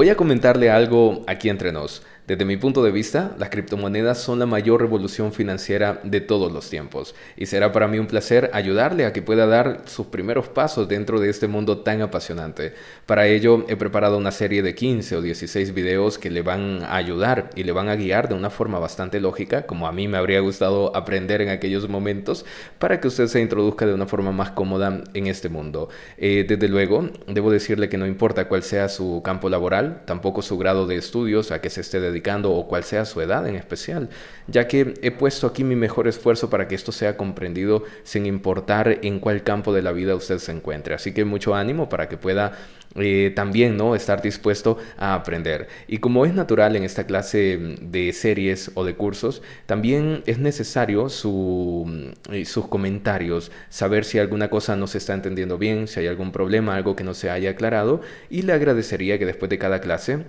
Voy a comentarle algo aquí entre nos. Desde mi punto de vista, las criptomonedas son la mayor revolución financiera de todos los tiempos y será para mí un placer ayudarle a que pueda dar sus primeros pasos dentro de este mundo tan apasionante. Para ello he preparado una serie de 15 o 16 videos que le van a ayudar y le van a guiar de una forma bastante lógica, como a mí me habría gustado aprender en aquellos momentos, para que usted se introduzca de una forma más cómoda en este mundo. Eh, desde luego, debo decirle que no importa cuál sea su campo laboral, tampoco su grado de estudios a que se esté dedicando o cuál sea su edad en especial, ya que he puesto aquí mi mejor esfuerzo para que esto sea comprendido sin importar en cuál campo de la vida usted se encuentre. Así que mucho ánimo para que pueda eh, también ¿no? estar dispuesto a aprender. Y como es natural en esta clase de series o de cursos, también es necesario eh, sus comentarios, saber si alguna cosa no se está entendiendo bien, si hay algún problema, algo que no se haya aclarado, y le agradecería que después de cada clase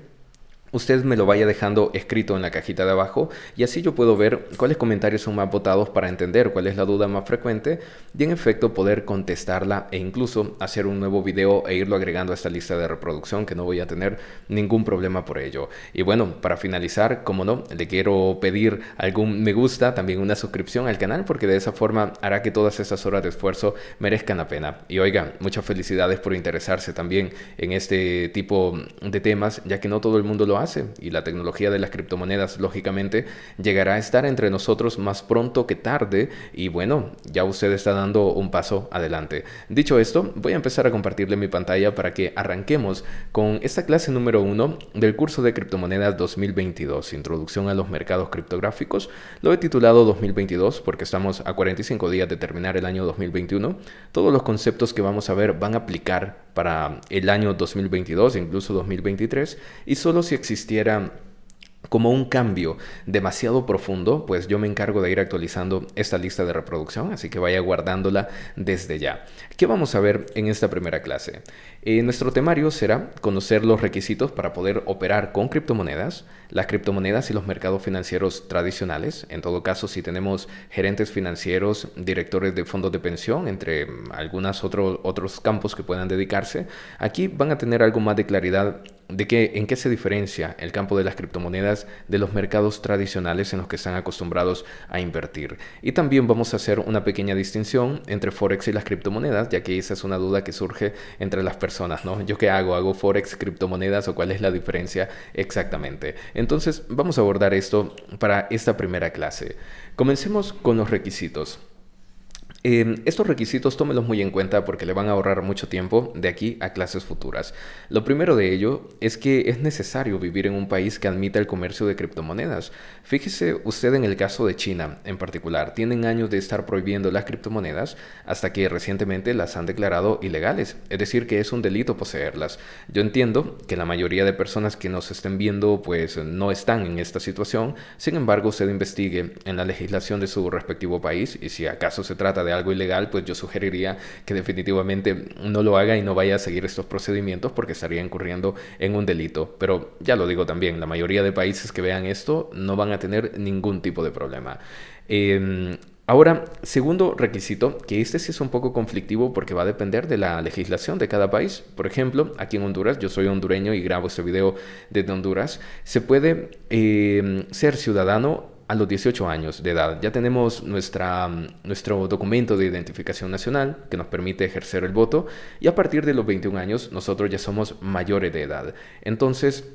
usted me lo vaya dejando escrito en la cajita de abajo y así yo puedo ver cuáles comentarios son más votados para entender cuál es la duda más frecuente y en efecto poder contestarla e incluso hacer un nuevo video e irlo agregando a esta lista de reproducción que no voy a tener ningún problema por ello. Y bueno, para finalizar, como no, le quiero pedir algún me gusta, también una suscripción al canal porque de esa forma hará que todas esas horas de esfuerzo merezcan la pena. Y oigan, muchas felicidades por interesarse también en este tipo de temas ya que no todo el mundo lo ha y la tecnología de las criptomonedas lógicamente llegará a estar entre nosotros más pronto que tarde y bueno, ya usted está dando un paso adelante. Dicho esto, voy a empezar a compartirle mi pantalla para que arranquemos con esta clase número 1 del curso de criptomonedas 2022, Introducción a los mercados criptográficos. Lo he titulado 2022 porque estamos a 45 días de terminar el año 2021. Todos los conceptos que vamos a ver van a aplicar para el año 2022, incluso 2023, y solo si existe existiera como un cambio demasiado profundo, pues yo me encargo de ir actualizando esta lista de reproducción, así que vaya guardándola desde ya. ¿Qué vamos a ver en esta primera clase? Eh, nuestro temario será conocer los requisitos para poder operar con criptomonedas, las criptomonedas y los mercados financieros tradicionales. En todo caso, si tenemos gerentes financieros, directores de fondos de pensión, entre algunos otros campos que puedan dedicarse, aquí van a tener algo más de claridad de en qué se diferencia el campo de las criptomonedas de los mercados tradicionales en los que están acostumbrados a invertir. Y también vamos a hacer una pequeña distinción entre Forex y las criptomonedas, ya que esa es una duda que surge entre las personas, ¿no? ¿Yo qué hago? ¿Hago Forex, criptomonedas o cuál es la diferencia exactamente? Entonces vamos a abordar esto para esta primera clase. Comencemos con los requisitos. Em, estos requisitos tómelos muy en cuenta porque le van a ahorrar mucho tiempo de aquí a clases futuras. Lo primero de ello es que es necesario vivir en un país que admita el comercio de criptomonedas. Fíjese usted en el caso de China en particular. Tienen años de estar prohibiendo las criptomonedas hasta que recientemente las han declarado ilegales. Es decir, que es un delito poseerlas. Yo entiendo que la mayoría de personas que nos estén viendo pues no están en esta situación. Sin embargo, usted investigue en la legislación de su respectivo país y si acaso se trata de algo ilegal, pues yo sugeriría que definitivamente no lo haga y no vaya a seguir estos procedimientos porque estaría incurriendo en un delito. Pero ya lo digo también, la mayoría de países que vean esto no van a tener ningún tipo de problema. Em, ahora, segundo requisito, que este sí es un poco conflictivo porque va a depender de la legislación de cada país. Por ejemplo, aquí en Honduras, yo soy hondureño y grabo este video desde Honduras, se puede em, ser ciudadano a los 18 años de edad. Ya tenemos nuestra, mm, nuestro documento de identificación nacional que nos permite ejercer el voto y a partir de los 21 años nosotros ya somos mayores de edad. Entonces,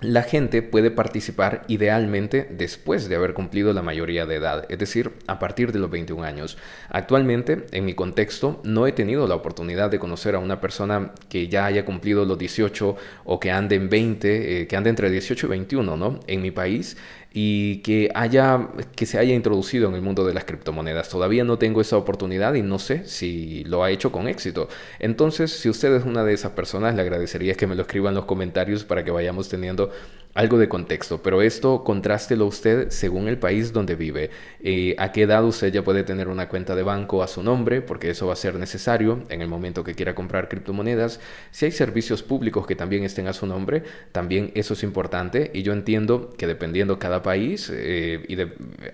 la gente puede participar idealmente después de haber cumplido la mayoría de edad, es decir, a partir de los 21 años. Actualmente, en mi contexto, no he tenido la oportunidad de conocer a una persona que ya haya cumplido los 18 o que ande en 20, eh, que ande entre 18 y 21, ¿no? En mi país, y que, haya, que se haya introducido en el mundo de las criptomonedas. Todavía no tengo esa oportunidad y no sé si lo ha hecho con éxito. Entonces, si usted es una de esas personas, le agradecería que me lo escriban en los comentarios para que vayamos teniendo algo de contexto, pero esto contrástelo usted según el país donde vive. Eh, a qué edad usted ya puede tener una cuenta de banco a su nombre, porque eso va a ser necesario en el momento que quiera comprar criptomonedas. Si hay servicios públicos que también estén a su nombre, también eso es importante. Y yo entiendo que dependiendo cada país eh, y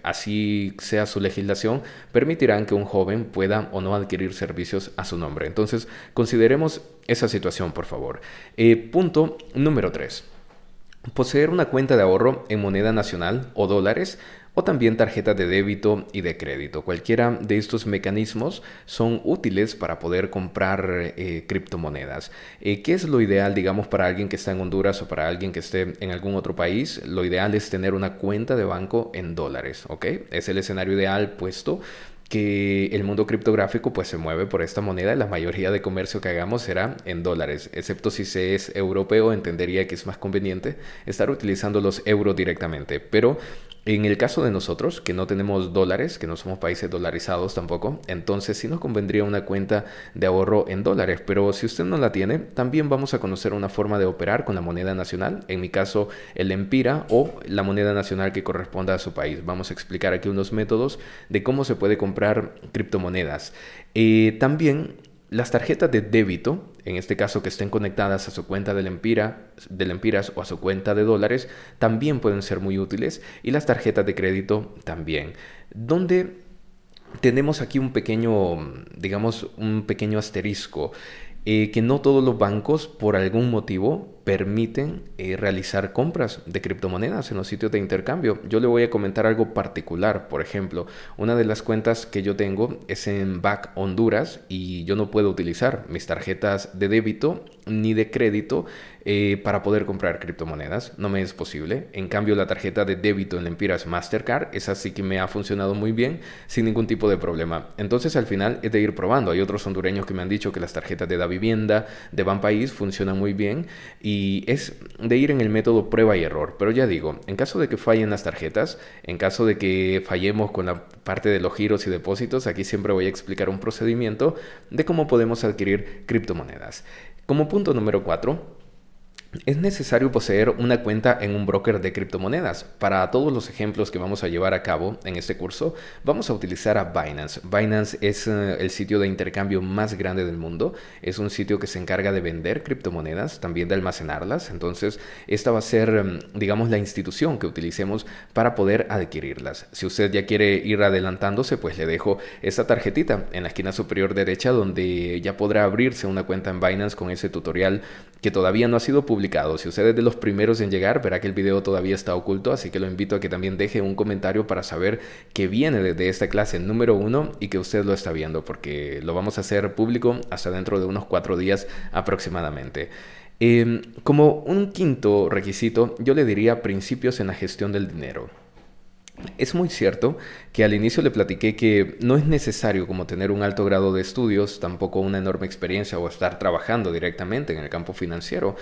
así sea su legislación, permitirán que un joven pueda o no adquirir servicios a su nombre. Entonces, consideremos esa situación, por favor. Eh, punto número 3 poseer una cuenta de ahorro en moneda nacional o dólares o también tarjeta de débito y de crédito. Cualquiera de estos mecanismos son útiles para poder comprar eh, criptomonedas. Eh, ¿Qué es lo ideal, digamos, para alguien que está en Honduras o para alguien que esté en algún otro país? Lo ideal es tener una cuenta de banco en dólares, ¿ok? Es el escenario ideal puesto que el mundo criptográfico pues se mueve por esta moneda y la mayoría de comercio que hagamos será en dólares, excepto si se es europeo entendería que es más conveniente estar utilizando los euros directamente, pero en el caso de nosotros, que no tenemos dólares, que no somos países dolarizados tampoco, entonces sí nos convendría una cuenta de ahorro en dólares, pero si usted no la tiene, también vamos a conocer una forma de operar con la moneda nacional, en mi caso el empira o la moneda nacional que corresponda a su país. Vamos a explicar aquí unos métodos de cómo se puede comprar criptomonedas. Eh, también las tarjetas de débito en este caso que estén conectadas a su cuenta de, Empira lempiras o a su cuenta de dólares, también pueden ser muy útiles y las tarjetas de crédito también. Donde tenemos aquí un pequeño, digamos, un pequeño asterisco. Eh, que no todos los bancos por algún motivo permiten eh, realizar compras de criptomonedas en los sitios de intercambio. Yo le voy a comentar algo particular, por ejemplo, una de las cuentas que yo tengo es en Back Honduras y yo no puedo utilizar mis tarjetas de débito ni de crédito eh, para poder comprar criptomonedas, no me es posible. En cambio, la tarjeta de débito en Empiras Mastercard, esa sí que me ha funcionado muy bien sin ningún tipo de problema. Entonces, al final he de ir probando. Hay otros hondureños que me han dicho que las tarjetas de David vivienda de Van País funciona muy bien y es de ir en el método prueba y error. Pero ya digo, en caso de que fallen las tarjetas, en caso de que fallemos con la parte de los giros y depósitos, aquí siempre voy a explicar un procedimiento de cómo podemos adquirir criptomonedas. Como punto número 4, es necesario poseer una cuenta en un broker de criptomonedas. Para todos los ejemplos que vamos a llevar a cabo en este curso, vamos a utilizar a Binance. Binance es eh, el sitio de intercambio más grande del mundo. Es un sitio que se encarga de vender criptomonedas, también de almacenarlas. Entonces, esta va a ser, em, digamos, la institución que utilicemos para poder adquirirlas. Si usted ya quiere ir adelantándose, pues le dejo esta tarjetita en la esquina superior derecha donde ya podrá abrirse una cuenta en Binance con ese tutorial que todavía no ha sido publicado si usted es de los primeros en llegar, verá que el video todavía está oculto, así que lo invito a que también deje un comentario para saber que viene desde esta clase número uno y que usted lo está viendo, porque lo vamos a hacer público hasta dentro de unos cuatro días aproximadamente. Em, como un quinto requisito, yo le diría principios en la gestión del dinero. Es muy cierto que al inicio le platiqué que no es necesario como tener un alto grado de estudios, tampoco una enorme experiencia o estar trabajando directamente en el campo financiero,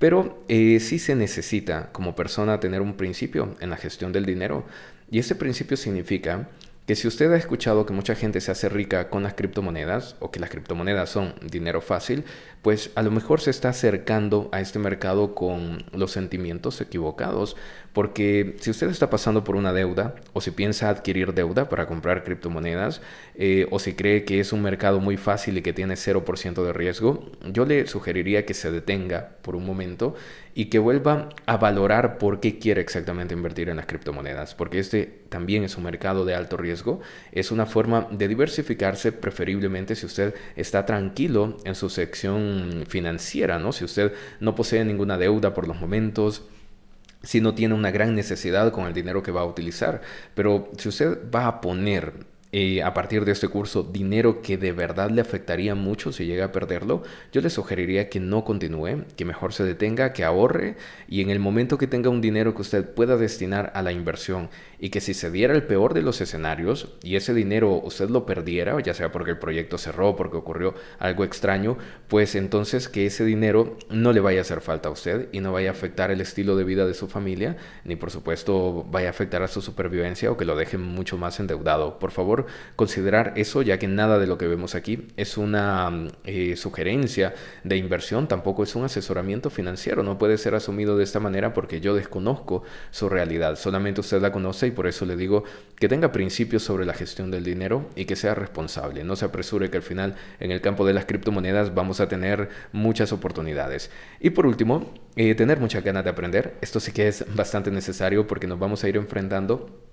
pero eh, sí se necesita como persona tener un principio en la gestión del dinero. Y ese principio significa que si usted ha escuchado que mucha gente se hace rica con las criptomonedas o que las criptomonedas son dinero fácil, pues a lo mejor se está acercando a este mercado con los sentimientos equivocados, porque si usted está pasando por una deuda o si piensa adquirir deuda para comprar criptomonedas eh, o si cree que es un mercado muy fácil y que tiene 0% de riesgo, yo le sugeriría que se detenga por un momento y que vuelva a valorar por qué quiere exactamente invertir en las criptomonedas, porque este también es un mercado de alto riesgo, es una forma de diversificarse preferiblemente si usted está tranquilo en su sección financiera, ¿no? Si usted no posee ninguna deuda por los momentos, si no tiene una gran necesidad con el dinero que va a utilizar, pero si usted va a poner eh, a partir de este curso dinero que de verdad le afectaría mucho si llega a perderlo, yo le sugeriría que no continúe, que mejor se detenga, que ahorre y en el momento que tenga un dinero que usted pueda destinar a la inversión y que si se diera el peor de los escenarios y ese dinero usted lo perdiera, ya sea porque el proyecto cerró, porque ocurrió algo extraño, pues entonces que ese dinero no le vaya a hacer falta a usted y no vaya a afectar el estilo de vida de su familia, ni por supuesto vaya a afectar a su supervivencia o que lo dejen mucho más endeudado. Por favor, considerar eso, ya que nada de lo que vemos aquí es una mm, eh, sugerencia de inversión, tampoco es un asesoramiento financiero, no puede ser asumido de esta manera porque yo desconozco su realidad, solamente usted la conoce y por eso le digo que tenga principios sobre la gestión del dinero y que sea responsable. No se apresure que al final en el campo de las criptomonedas vamos a tener muchas oportunidades. Y por último, eh, tener muchas ganas de aprender. Esto sí que es bastante necesario porque nos vamos a ir enfrentando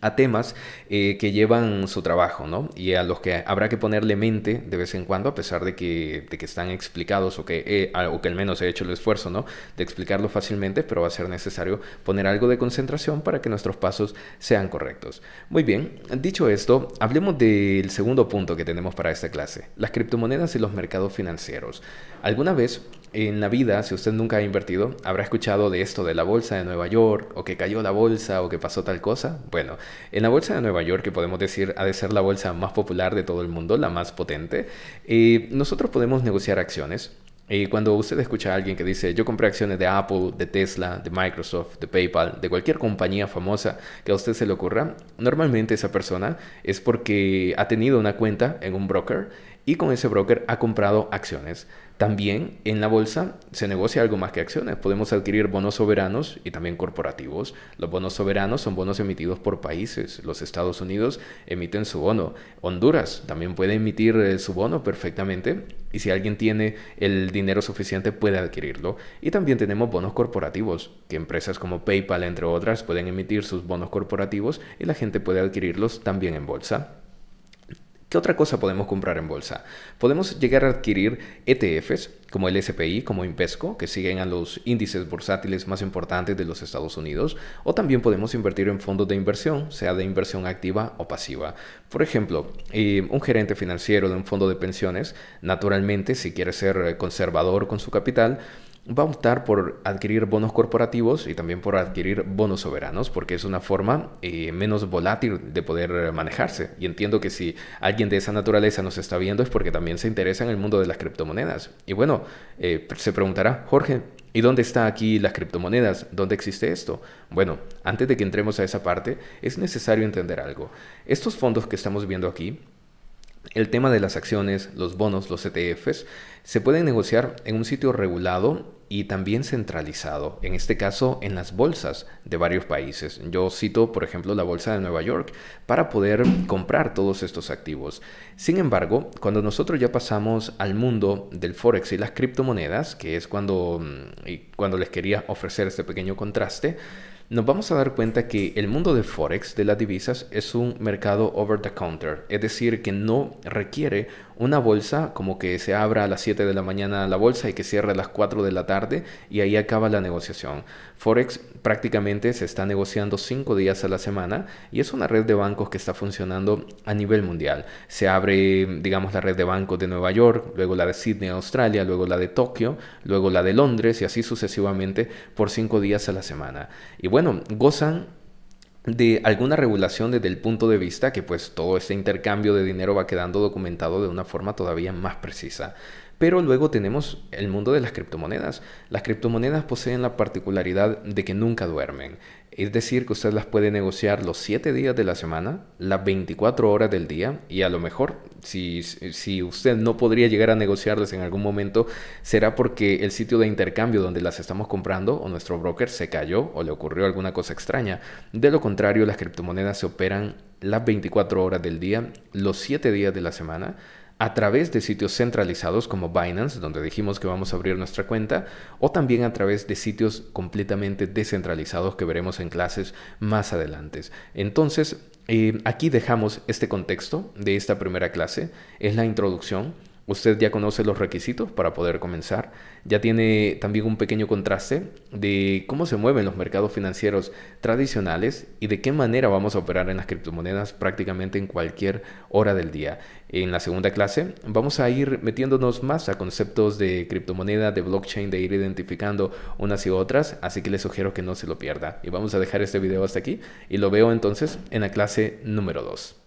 a temas eh, que llevan su trabajo, ¿no? Y a los que habrá que ponerle mente de vez en cuando, a pesar de que, que están explicados o que, eh, que al menos he hecho el esfuerzo, ¿no? De explicarlo fácilmente, pero va a ser necesario poner algo de concentración para que nuestros pasos sean correctos. Muy bien, dicho esto, hablemos del segundo punto que tenemos para esta clase, las criptomonedas y los mercados financieros. ¿Alguna vez en la vida, si usted nunca ha invertido, habrá escuchado de esto de la bolsa de Nueva York, o que cayó la bolsa, o que pasó tal cosa. Bueno, en la bolsa de Nueva York, que podemos decir ha de ser la bolsa más popular de todo el mundo, la más potente, eh, nosotros podemos negociar acciones. Y eh, cuando usted escucha a alguien que dice, yo compré acciones de Apple, de Tesla, de Microsoft, de PayPal, de cualquier compañía famosa que a usted se le ocurra, normalmente esa persona es porque ha tenido una cuenta en un broker y con ese broker ha comprado acciones. También en la bolsa se negocia algo más que acciones. Podemos adquirir bonos soberanos y también corporativos. Los bonos soberanos son bonos emitidos por países. Los Estados Unidos emiten su bono. Honduras también puede emitir eh, su bono perfectamente y si alguien tiene el dinero suficiente puede adquirirlo. Y también tenemos bonos corporativos, que empresas como PayPal, entre otras, pueden emitir sus bonos corporativos y la gente puede adquirirlos también en bolsa. ¿Qué otra cosa podemos comprar en bolsa? Podemos llegar a adquirir ETFs como el SPI, como Invesco, que siguen a los índices bursátiles más importantes de los Estados Unidos, o también podemos invertir en fondos de inversión, sea de inversión activa o pasiva. Por ejemplo, eh, un gerente financiero de un fondo de pensiones, naturalmente, si quiere ser eh, conservador con su capital, va a optar por adquirir bonos corporativos y también por adquirir bonos soberanos, porque es una forma eh, menos volátil de poder manejarse. Y entiendo que si alguien de esa naturaleza nos está viendo es porque también se interesa en el mundo de las criptomonedas. Y bueno, eh, se preguntará, Jorge, ¿Y dónde está aquí las criptomonedas? ¿Dónde existe esto? Bueno, antes de que entremos a esa parte, es necesario entender algo. Estos fondos que estamos viendo aquí el tema de las acciones, los bonos, los ETFs, se pueden negociar en un sitio regulado y también centralizado, en este caso en las bolsas de varios países. Yo cito, por ejemplo, la bolsa de Nueva York para poder comprar todos estos activos. Sin embargo, cuando nosotros ya pasamos al mundo del forex y las criptomonedas, que es cuando, mm, cuando les quería ofrecer este pequeño contraste, nos vamos a dar cuenta que el mundo de Forex, de las divisas, es un mercado over the counter, es decir, que no requiere una bolsa como que se abra a las 7 de la mañana la bolsa y que cierre a las 4 de la tarde y ahí acaba la negociación. Forex prácticamente se está negociando 5 días a la semana y es una red de bancos que está funcionando a nivel mundial. Se abre, digamos, la red de bancos de Nueva York, luego la de Sydney, Australia, luego la de Tokio, luego la de Londres y así sucesivamente por 5 días a la semana. Y bueno, bueno, gozan de alguna regulación desde el punto de vista que pues todo este intercambio de dinero va quedando documentado de una forma todavía más precisa. Pero luego tenemos el mundo de las criptomonedas. Las criptomonedas poseen la particularidad de que nunca duermen. Es decir, que usted las puede negociar los 7 días de la semana, las 24 horas del día y a lo mejor si, si usted no podría llegar a negociarles en algún momento, será porque el sitio de intercambio donde las estamos comprando o nuestro broker se cayó o le ocurrió alguna cosa extraña. De lo contrario, las criptomonedas se operan las 24 horas del día, los 7 días de la semana a través de sitios centralizados como Binance, donde dijimos que vamos a abrir nuestra cuenta, o también a través de sitios completamente descentralizados que veremos en clases más adelante. Entonces, eh, aquí dejamos este contexto de esta primera clase, es la introducción. Usted ya conoce los requisitos para poder comenzar, ya tiene también un pequeño contraste de cómo se mueven los mercados financieros tradicionales y de qué manera vamos a operar en las criptomonedas prácticamente en cualquier hora del día. En la segunda clase vamos a ir metiéndonos más a conceptos de criptomoneda, de blockchain, de ir identificando unas y otras, así que les sugiero que no se lo pierda. Y vamos a dejar este video hasta aquí y lo veo entonces en la clase número 2.